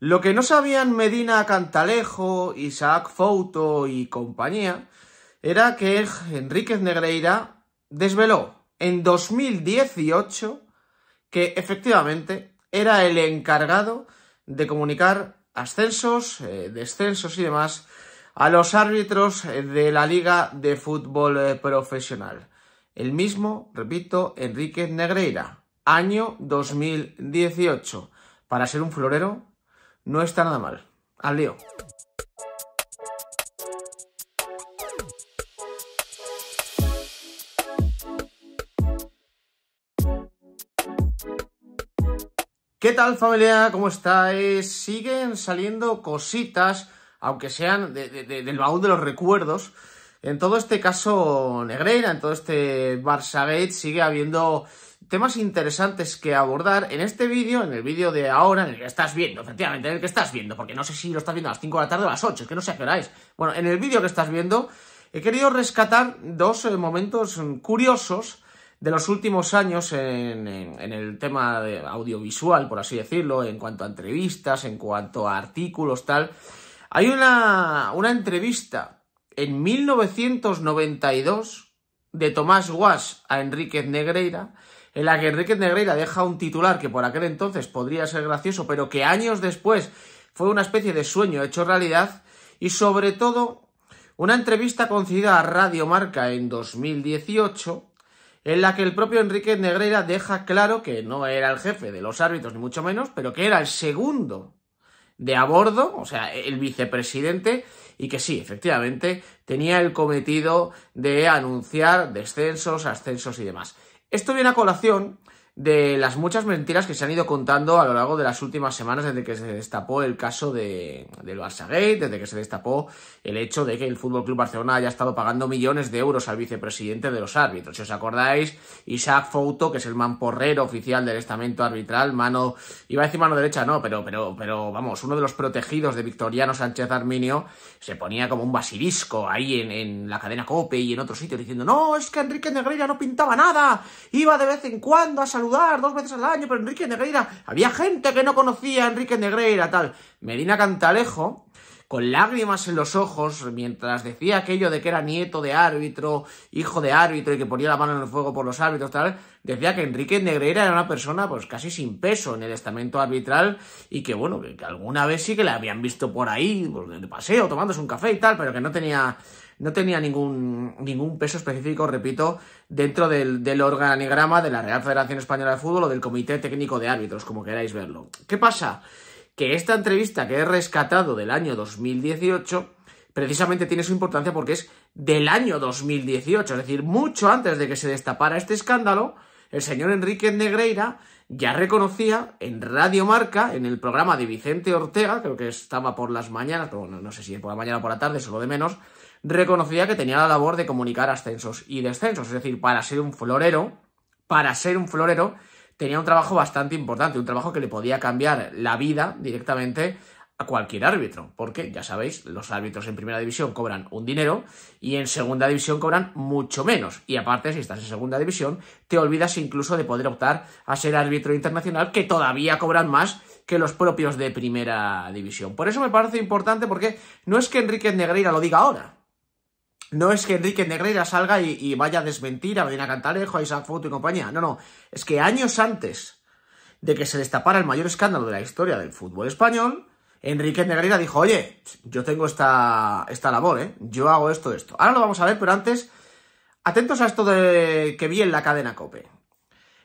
Lo que no sabían Medina Cantalejo, Isaac Fouto y compañía era que Enríquez Negreira desveló en 2018 que efectivamente era el encargado de comunicar ascensos, eh, descensos y demás a los árbitros eh, de la Liga de Fútbol eh, Profesional. El mismo, repito, Enríquez Negreira, año 2018. Para ser un florero, no está nada mal. Al lío. ¿Qué tal familia? ¿Cómo estáis? Siguen saliendo cositas, aunque sean del baúl de los recuerdos. En todo este caso Negreira, en todo este Barça Gate sigue habiendo temas interesantes que abordar en este vídeo, en el vídeo de ahora, en el que estás viendo, efectivamente, en el que estás viendo, porque no sé si lo estás viendo a las 5 de la tarde o a las 8, es que no sé a qué hora es. Bueno, en el vídeo que estás viendo he querido rescatar dos eh, momentos curiosos de los últimos años en, el tema de audiovisual, por así decirlo, en cuanto a entrevistas, en cuanto a artículos, tal. Hay una, una entrevista en 1992 de Tomás Guas a Enríquez Negreira, en la que Enrique Negreira deja un titular que por aquel entonces podría ser gracioso, pero que años después fue una especie de sueño hecho realidad, y sobre todo una entrevista concedida a Radio Marca en 2018, en la que el propio Enrique Negreira deja claro que no era el jefe de los árbitros, ni mucho menos, pero que era el segundo de a bordo, o sea, el vicepresidente, y que sí, efectivamente, tenía el cometido de anunciar descensos, ascensos y demás. Esto viene a colación de las muchas mentiras que se han ido contando a lo largo de las últimas semanas desde que se destapó el caso de, del Barça Gate, desde que se destapó el hecho de que el Fútbol Club Barcelona haya estado pagando millones de euros al vicepresidente de los árbitros. Si os acordáis, Isaac Fouto, que es el mamporrero oficial del estamento arbitral, mano, iba a decir mano derecha, no, pero, pero, pero vamos, uno de los protegidos de Victoriano Sánchez Arminio se ponía como un basilisco ahí en, en la cadena Cope y en otro sitio diciendo, no, es que Enrique Negreira no pintaba nada, iba de vez en cuando a saludar dos veces al año, pero Enrique Negreira, había gente que no conocía a Enrique Negreira, tal. Medina Cantalejo, con lágrimas en los ojos, mientras decía aquello de que era nieto de árbitro, hijo de árbitro y que ponía la mano en el fuego por los árbitros, tal, decía que Enrique Negreira era una persona pues casi sin peso en el estamento arbitral y que bueno, que, alguna vez sí que la habían visto por ahí, pues, de paseo, tomándose un café y tal, pero que no tenía no tenía ningún, ningún peso específico, repito, dentro del, del, organigrama de la Real Federación Española de Fútbol o del Comité Técnico de Árbitros, como queráis verlo. ¿Qué pasa? Que esta entrevista que he rescatado del año 2018 precisamente tiene su importancia porque es del año 2018, es decir, mucho antes de que se destapara este escándalo, el señor Enrique Negreira ya reconocía en Radio Marca, en el programa de Vicente Ortega, creo que estaba por las mañanas, pero no, no sé si por la mañana o por la tarde, solo de menos, reconocía que tenía la labor de comunicar ascensos y descensos. Es decir, para ser un florero, para ser un florero, tenía un trabajo bastante importante, un trabajo que le podía cambiar la vida directamente a cualquier árbitro, porque ya sabéis, los árbitros en primera división cobran un dinero y en segunda división cobran mucho menos. Y aparte, si estás en segunda división, te olvidas incluso de poder optar a ser árbitro internacional, que todavía cobran más que los propios de primera división. Por eso me parece importante, porque no es que Enrique Negreira lo diga ahora, no es que Enrique Negreira salga y, vaya a desmentir a Medina Cantalejo, a Isaac Foto y compañía. No, no. Es que años antes de que se destapara el mayor escándalo de la historia del fútbol español, Enrique Negreira dijo, oye, yo tengo esta, labor, ¿eh? yo hago esto, esto. Ahora lo vamos a ver, pero antes, atentos a esto de, que vi en la cadena COPE.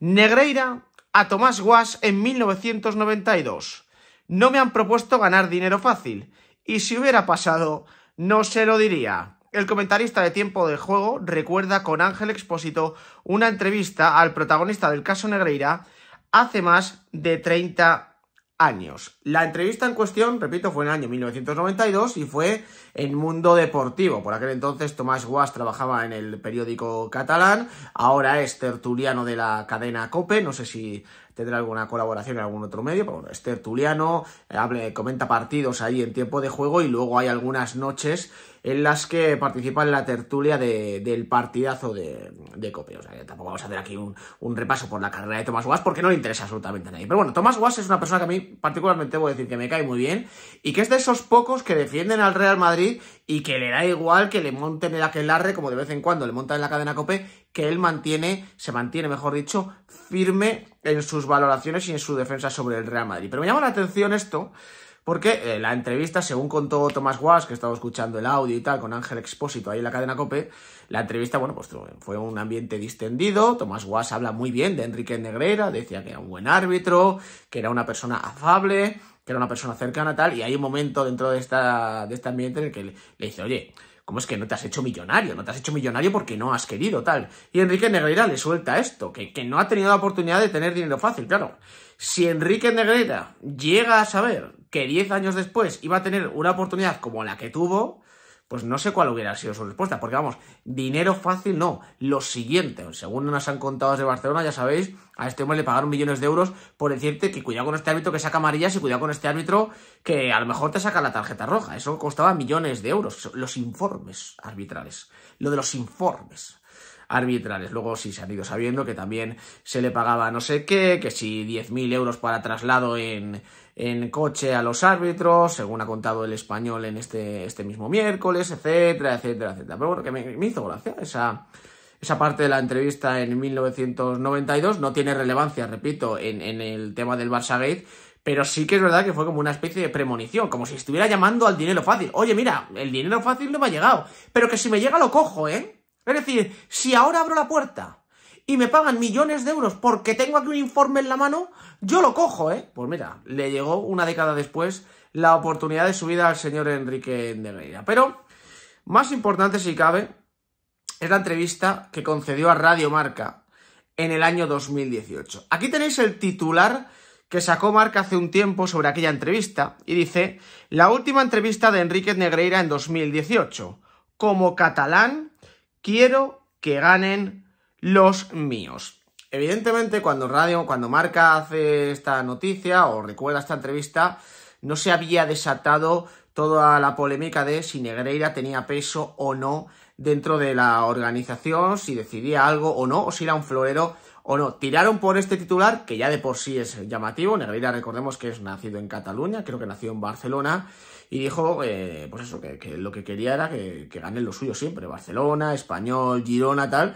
Negreira a Tomás Guas en 1992. No me han propuesto ganar dinero fácil, y si hubiera pasado, no se lo diría. El comentarista de tiempo de juego recuerda con Ángel Expósito una entrevista al protagonista del caso Negreira hace más de 30 años. La entrevista en cuestión, repito, fue en el año 1992 y fue en Mundo Deportivo. Por aquel entonces Tomás Guas trabajaba en el periódico catalán, ahora es tertuliano de la cadena COPE, no sé si tendrá alguna colaboración en algún otro medio, pero bueno, es tertuliano, eh, comenta partidos ahí en tiempo de juego y luego hay algunas noches en las que participa en la tertulia del partidazo de, de Cope. O sea, tampoco vamos a hacer aquí un, repaso por la carrera de Tomás Guas porque no le interesa absolutamente a nadie. Pero bueno, Tomás Guas es una persona que a mí particularmente voy a decir que me cae muy bien y que es de esos pocos que defienden al Real Madrid y que le da igual que le monten el aquelarre, como de vez en cuando le montan en la cadena Cope, que él mantiene, se mantiene, mejor dicho, firme en sus valoraciones y en su defensa sobre el Real Madrid. Pero me llama la atención esto porque eh, la entrevista, según contó Tomás Guas, que estaba escuchando el audio y tal, con Ángel Expósito ahí en la cadena COPE, la entrevista, bueno, pues fue un ambiente distendido. Tomás Guas habla muy bien de Enrique Negreira, decía que era un buen árbitro, que era una persona afable, que era una persona cercana, tal, y hay un momento dentro de, esta, de este ambiente en el que le, dice, oye, ¿Cómo es que no te has hecho millonario? No te has hecho millonario porque no has querido, tal. Y Enrique Negreira le suelta esto, que, que, no ha tenido la oportunidad de tener dinero fácil, claro. Si Enrique Negreta llega a saber que 10 años después iba a tener una oportunidad como la que tuvo, pues no sé cuál hubiera sido su respuesta, porque vamos, dinero fácil no, lo siguiente, según nos han contado desde Barcelona, ya sabéis, a este hombre le pagaron millones de euros por decirte que cuidado con este árbitro que saca amarillas y cuidado con este árbitro que a lo mejor te saca la tarjeta roja, eso costaba millones de euros, los informes arbitrales, lo de los informes arbitrales. Luego sí se han ido sabiendo que también se le pagaba no sé qué, que si 10.000 euros para traslado en, en coche a los árbitros, según ha contado el español en este, este mismo miércoles, etcétera, etcétera, etcétera. Pero bueno, que me, hizo gracia esa, esa parte de la entrevista en 1992. No tiene relevancia, repito, en, en el tema del Barça Gate, pero sí que es verdad que fue como una especie de premonición, como si estuviera llamando al dinero fácil. Oye, mira, el dinero fácil no me ha llegado, pero que si me llega lo cojo, ¿eh? Es decir, si ahora abro la puerta y me pagan millones de euros porque tengo aquí un informe en la mano, yo lo cojo, ¿eh? Pues mira, le llegó una década después la oportunidad de subida al señor Enrique Negreira. Pero, más importante si cabe, es la entrevista que concedió a Radio Marca en el año 2018. Aquí tenéis el titular que sacó Marca hace un tiempo sobre aquella entrevista y dice, la última entrevista de Enrique Negreira en 2018. Como catalán, quiero que ganen los míos. Evidentemente, cuando Radio, cuando Marca hace esta noticia o recuerda esta entrevista, no se había desatado toda la polémica de si Negreira tenía peso o no dentro de la organización, si decidía algo o no, o si era un florero o no. Tiraron por este titular, que ya de por sí es llamativo. Negreira, recordemos que es nacido en Cataluña, creo que nació en Barcelona, y dijo, eh, pues eso, que, lo que quería era que, que ganen lo suyo siempre, Barcelona, Español, Girona, tal.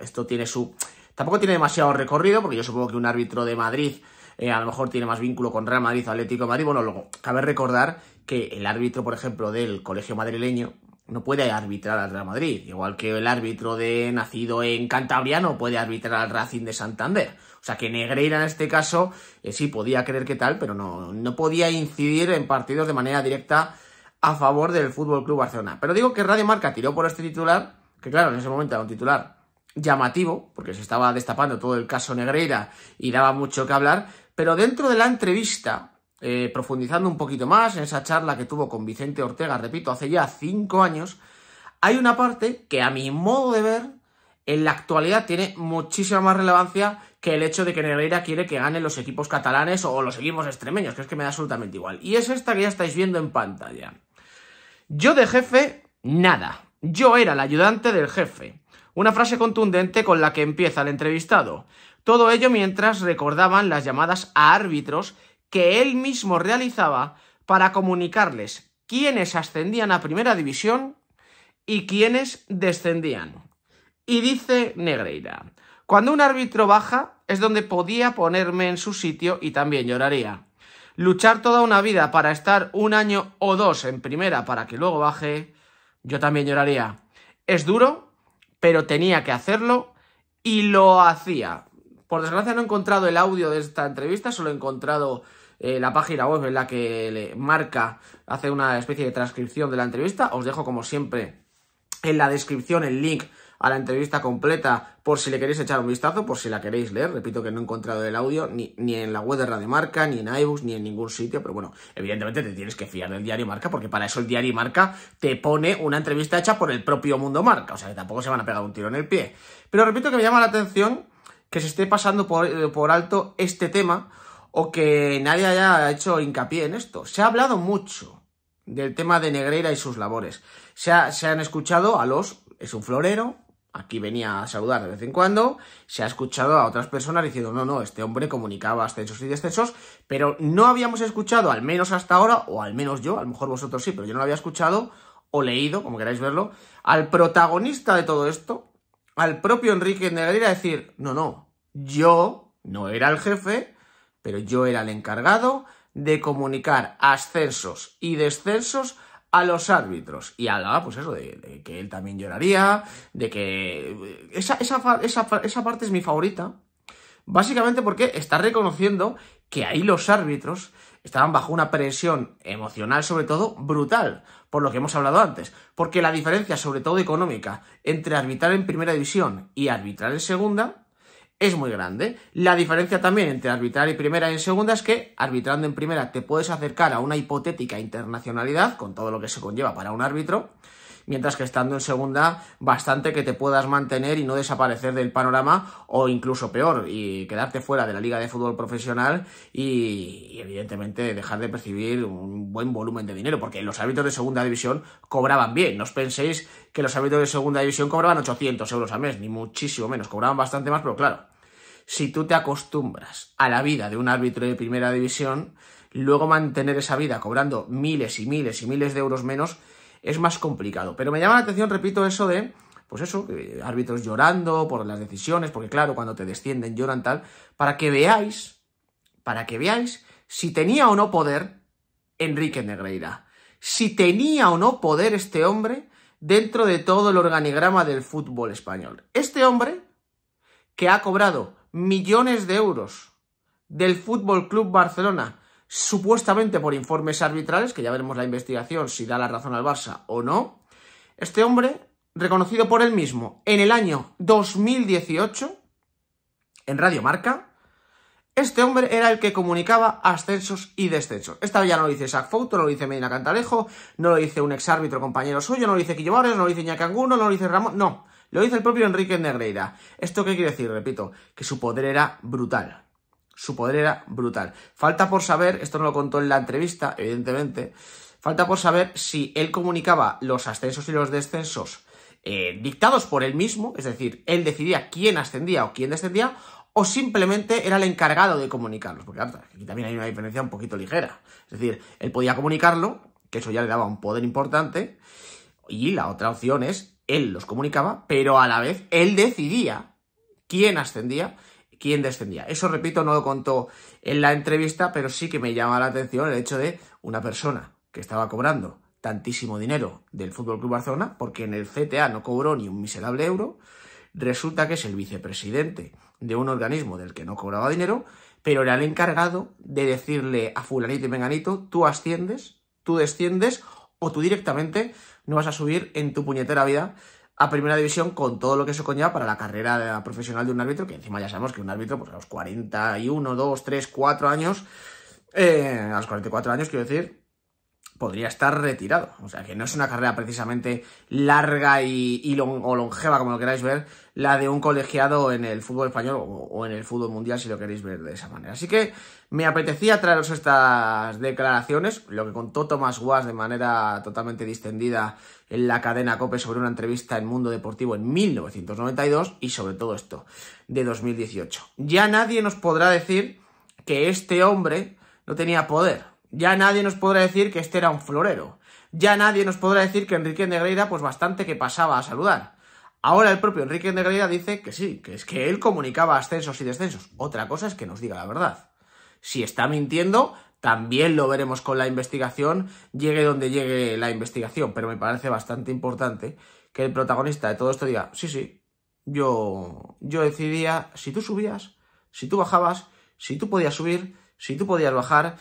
esto tiene su... Tampoco tiene demasiado recorrido, porque yo supongo que un árbitro de Madrid eh, a lo mejor tiene más vínculo con Real Madrid, Atlético de Madrid. Bueno, luego, cabe recordar que el árbitro, por ejemplo, del Colegio Madrileño, no puede arbitrar al Real Madrid, igual que el árbitro de nacido en Cantabria no puede arbitrar al Racing de Santander. O sea que Negreira en este caso eh, sí podía creer que tal, pero no, no podía incidir en partidos de manera directa a favor del Fútbol Club Barcelona. Pero digo que Radio Marca tiró por este titular, que claro, en ese momento era un titular llamativo, porque se estaba destapando todo el caso Negreira y daba mucho que hablar, pero dentro de la entrevista eh, profundizando un poquito más en esa charla que tuvo con Vicente Ortega, repito, hace ya cinco años, hay una parte que a mi modo de ver, en la actualidad tiene muchísima más relevancia que el hecho de que Nereira quiere que ganen los equipos catalanes o los equipos extremeños, que es que me da absolutamente igual. Y es esta que ya estáis viendo en pantalla. Yo de jefe, nada. Yo era el ayudante del jefe. Una frase contundente con la que empieza el entrevistado. Todo ello mientras recordaban las llamadas a árbitros que él mismo realizaba para comunicarles quiénes ascendían a primera división y quiénes descendían. Y dice Negreira, cuando un árbitro baja es donde podía ponerme en su sitio y también lloraría. Luchar toda una vida para estar un año o dos en primera para que luego baje, yo también lloraría. Es duro, pero tenía que hacerlo y lo hacía. Por desgracia no he encontrado el audio de esta entrevista, solo he encontrado eh, la página web en la que le marca, hace una especie de transcripción de la entrevista. Os dejo, como siempre, en la descripción el link a la entrevista completa por si le queréis echar un vistazo, por si la queréis leer. Repito que no he encontrado el audio ni, en la web de Radio Marca, ni en iBooks, ni en ningún sitio, pero bueno, evidentemente te tienes que fiar del diario Marca porque para eso el diario Marca te pone una entrevista hecha por el propio Mundo Marca, o sea que tampoco se van a pegar un tiro en el pie. Pero repito que me llama la atención que se esté pasando por eh, alto este tema o que nadie haya hecho hincapié en esto. Se ha hablado mucho del tema de Negreira y sus labores. Se, han escuchado a los, es un florero, aquí venía a saludar de vez en cuando, se ha escuchado a otras personas diciendo, no, no, este hombre comunicaba ascensos y descensos, pero no habíamos escuchado, al menos hasta ahora, o al menos yo, a lo mejor vosotros sí, pero yo no lo había escuchado, o leído, como queráis verlo, al protagonista de todo esto, al propio Enrique Negreira decir, no, no, yo no era el jefe, pero yo era el encargado de comunicar ascensos y descensos a los árbitros. Y hablaba, pues eso, de, que él también lloraría, de que... Eh, esa, esa, parte es mi favorita. Básicamente porque está reconociendo que ahí los árbitros estaban bajo una presión emocional, sobre todo, brutal, por lo que hemos hablado antes. Porque la diferencia, sobre todo económica, entre arbitrar en primera división y arbitrar en segunda es muy grande. La diferencia también entre arbitrar y primera y en segunda es que arbitrando en primera te puedes acercar a una hipotética internacionalidad, con todo lo que se conlleva para un árbitro, mientras que estando en segunda, bastante que te puedas mantener y no desaparecer del panorama, o incluso peor, y quedarte fuera de la liga de fútbol profesional y, evidentemente dejar de percibir un buen volumen de dinero, porque los árbitros de segunda división cobraban bien. No os penséis que los árbitros de segunda división cobraban 800 euros al mes, ni muchísimo menos, cobraban bastante más, pero claro si tú te acostumbras a la vida de un árbitro de primera división, luego mantener esa vida cobrando miles y miles y miles de euros menos es más complicado. Pero me llama la atención, repito, eso de, pues eso, árbitros llorando por las decisiones, porque claro, cuando te descienden lloran tal, para que veáis, para que veáis si tenía o no poder Enrique Negreira, si tenía o no poder este hombre dentro de todo el organigrama del fútbol español. Este hombre que ha cobrado millones de euros del Fútbol Club Barcelona, supuestamente por informes arbitrales, que ya veremos la investigación si da la razón al Barça o no. Este hombre, reconocido por él mismo en el año 2018 en Radio Marca, este hombre era el que comunicaba ascensos y descensos. Esta ya no lo dice Zach Fouto, no lo dice Medina Cantalejo, no lo dice un exárbitro compañero suyo, no lo dice Quillo Barrios, no lo dice Iñaki Canguno, no lo dice Ramón, no. Lo dice el propio Enrique Negreira. ¿Esto qué quiere decir? Repito, que su poder era brutal. Su poder era brutal. Falta por saber, esto no lo contó en la entrevista, evidentemente, falta por saber si él comunicaba los ascensos y los descensos eh, dictados por él mismo, es decir, él decidía quién ascendía o quién descendía, o simplemente era el encargado de comunicarlos. Porque aquí también hay una diferencia un poquito ligera. Es decir, él podía comunicarlo, que eso ya le daba un poder importante, y la otra opción es él los comunicaba, pero a la vez él decidía quién ascendía, quién descendía. Eso, repito, no lo contó en la entrevista, pero sí que me llama la atención el hecho de una persona que estaba cobrando tantísimo dinero del Fútbol Club Barcelona, porque en el CTA no cobró ni un miserable euro, resulta que es el vicepresidente de un organismo del que no cobraba dinero, pero era el encargado de decirle a fulanito y menganito, tú asciendes, tú desciendes o tú directamente no vas a subir en tu puñetera vida a primera división con todo lo que eso conlleva para la carrera profesional de un árbitro, que encima ya sabemos que un árbitro, pues a los 41, 2, 3, 4 años, eh, a los 44 años quiero decir, podría estar retirado. O sea que no es una carrera precisamente larga y, o longeva, como lo queráis ver, la de un colegiado en el fútbol español o, en el fútbol mundial, si lo queréis ver de esa manera. Así que me apetecía traeros estas declaraciones, lo que contó Tomás Guas de manera totalmente distendida en la cadena COPE sobre una entrevista en Mundo Deportivo en 1992 y sobre todo esto, de 2018. Ya nadie nos podrá decir que este hombre no tenía poder. Ya nadie nos podrá decir que este era un florero. Ya nadie nos podrá decir que Enrique Negreira, pues bastante que pasaba a saludar. Ahora el propio Enrique Negreira dice que sí, que es que él comunicaba ascensos y descensos. Otra cosa es que nos diga la verdad. Si está mintiendo, también lo veremos con la investigación, llegue donde llegue la investigación, pero me parece bastante importante que el protagonista de todo esto diga, sí, sí, yo, yo decidía si tú subías, si tú bajabas, si tú podías subir, si tú podías bajar,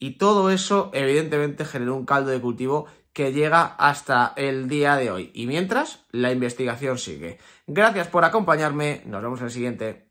y todo eso evidentemente generó un caldo de cultivo que llega hasta el día de hoy. Y mientras, la investigación sigue. Gracias por acompañarme, nos vemos en el siguiente.